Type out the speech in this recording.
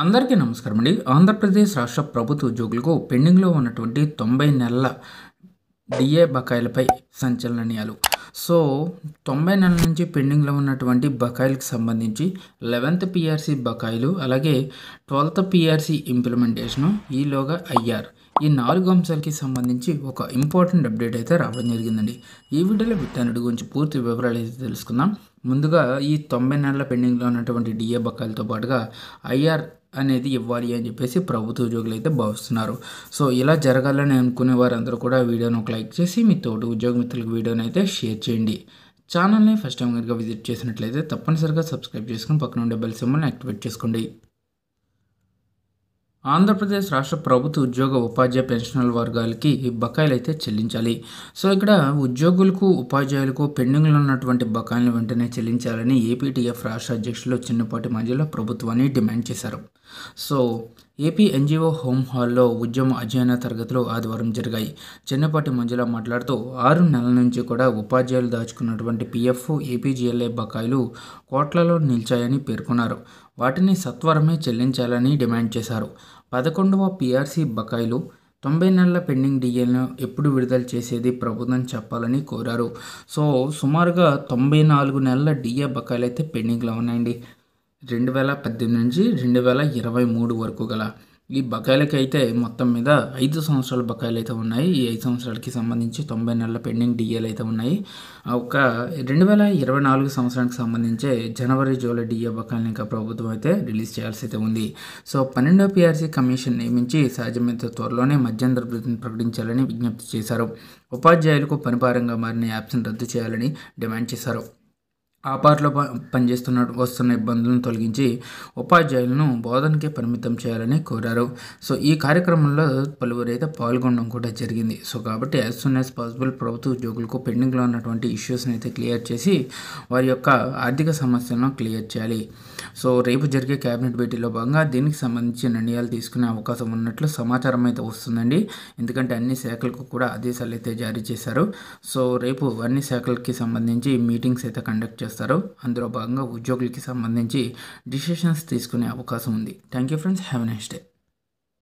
అందరికీ నమస్కారం అండి ఆంధ్రప్రదేశ్ రాష్ట్ర ప్రభుత్వ ఉద్యోగులకు పెండింగ్లో ఉన్నటువంటి తొంభై నెలల డిఏ బకాయిలపై సంచలనీయాలు సో తొంభై నెలల నుంచి పెండింగ్లో ఉన్నటువంటి బకాయిలకు సంబంధించి లెవెన్త్ పిఆర్సీ బకాయిలు అలాగే ట్వెల్త్ పిఆర్సీ ఇంప్లిమెంటేషను ఈలోగా అయ్యారు ఈ నాలుగు అంశాలకి సంబంధించి ఒక ఇంపార్టెంట్ అప్డేట్ అయితే రావడం జరిగిందండి ఈ వీడియోలో వీటన్నిటి గురించి పూర్తి వివరాలు అయితే తెలుసుకుందాం ముందుగా ఈ తొంభై నెలల పెండింగ్లో ఉన్నటువంటి డిఏ బకాయిలతో పాటుగా ఐఆర్ అనేది ఇవ్వాలి అని చెప్పేసి ప్రభుత్వ ఉద్యోగులు అయితే భావిస్తున్నారు సో ఇలా జరగాలని అనుకునే వారందరూ కూడా వీడియోను ఒక లైక్ చేసి మీ తోటి ఉద్యోగ మిత్రులకు వీడియోని అయితే షేర్ చేయండి ఛానల్ని ఫస్ట్ టైం కనుక విజిట్ చేసినట్లయితే తప్పనిసరిగా సబ్స్క్రైబ్ చేసుకుని పక్కన ఉండే బెల్ సింబల్ని యాక్టివేట్ చేసుకోండి ఆంధ్రప్రదేశ్ రాష్ట్ర ప్రభుత్వ ఉద్యోగ ఉపాధ్యాయ పెన్షనల్ వర్గాలకి బకాయిలు అయితే చెల్లించాలి సో ఇక్కడ ఉద్యోగులకు ఉపాధ్యాయులకు పెండింగ్లో ఉన్నటువంటి బకాయిలను వెంటనే చెల్లించాలని ఏపీటీఎఫ్ రాష్ట్ర అధ్యక్షులు చిన్నపాటి మధ్యలో ప్రభుత్వాన్ని డిమాండ్ చేశారు సో ఏపీ ఎన్జిఓ హోమ్ హాల్లో ఉద్యమ అధ్యయన తరగతులు ఆదివారం జరిగాయి చిన్నపాటి మంజుల మాట్లాడుతూ ఆరు నెలల నుంచి కూడా ఉపాధ్యాయులు దాచుకున్నటువంటి పిఎఫ్ ఏపీజీఎల్ఏ బకాయిలు కోట్లలో నిలిచాయని పేర్కొన్నారు వాటిని సత్వరమే చెల్లించాలని డిమాండ్ చేశారు పదకొండవ పీఆర్సీ బకాయిలు తొంభై నెలల పెండింగ్ డిఎల్ను ఎప్పుడు విడుదల చేసేది ప్రభుత్వం చెప్పాలని కోరారు సో సుమారుగా తొంభై నాలుగు నెలల డిఏ బకాయిలు అయితే పెండింగ్లో ఉన్నాయండి రెండు వేల పద్దెనిమిది నుంచి రెండు వేల ఇరవై మూడు వరకు గల ఈ బకాయిలకి అయితే మొత్తం మీద ఐదు సంవత్సరాల బకాయిలు అయితే ఉన్నాయి ఈ ఐదు సంవత్సరాలకి సంబంధించి తొంభై నెలల పెండింగ్ డిఏలు అయితే ఉన్నాయి ఒక రెండు వేల ఇరవై నాలుగు సంవత్సరానికి సంబంధించి జనవరి జూలై డిఏ బకాయిలు ఇంకా ప్రభుత్వం అయితే రిలీజ్ చేయాల్సి అయితే ఉంది సో పన్నెండో పీఆర్సీ కమిషన్ నియమించి సహజమైన త్వరలోనే మధ్యంతర భృతిని ప్రకటించాలని విజ్ఞప్తి చేశారు ఉపాధ్యాయులకు పనిపారంగా మారిన యాప్స్ను రద్దు చేయాలని డిమాండ్ చేశారు ఆ పాటలో పనిచేస్తున్న వస్తున్న ఇబ్బందులను తొలగించి ఉపాధ్యాయులను బోధనకే పరిమితం చేయాలని కోరారు సో ఈ కార్యక్రమంలో పలువురు అయితే పాల్గొనడం కూడా జరిగింది సో కాబట్టి యాజ్ సూన్ యాజ్ పాసిబుల్ ప్రభుత్వ ఉద్యోగులకు పెండింగ్లో ఉన్నటువంటి ఇష్యూస్ని అయితే క్లియర్ చేసి వారి యొక్క ఆర్థిక సమస్యలను క్లియర్ చేయాలి సో రేపు జరిగే క్యాబినెట్ భేటీలో భాగంగా దీనికి సంబంధించి నిర్ణయాలు తీసుకునే అవకాశం ఉన్నట్లు సమాచారం అయితే వస్తుందండి ఎందుకంటే అన్ని శాఖలకు కూడా ఆదేశాలు అయితే జారీ చేశారు సో రేపు అన్ని శాఖలకి సంబంధించి మీటింగ్స్ అయితే కండక్ట్ చేస్తారు అందులో భాగంగా ఉద్యోగులకి సంబంధించి డిసిషన్స్ తీసుకునే అవకాశం ఉంది thank you friends have next day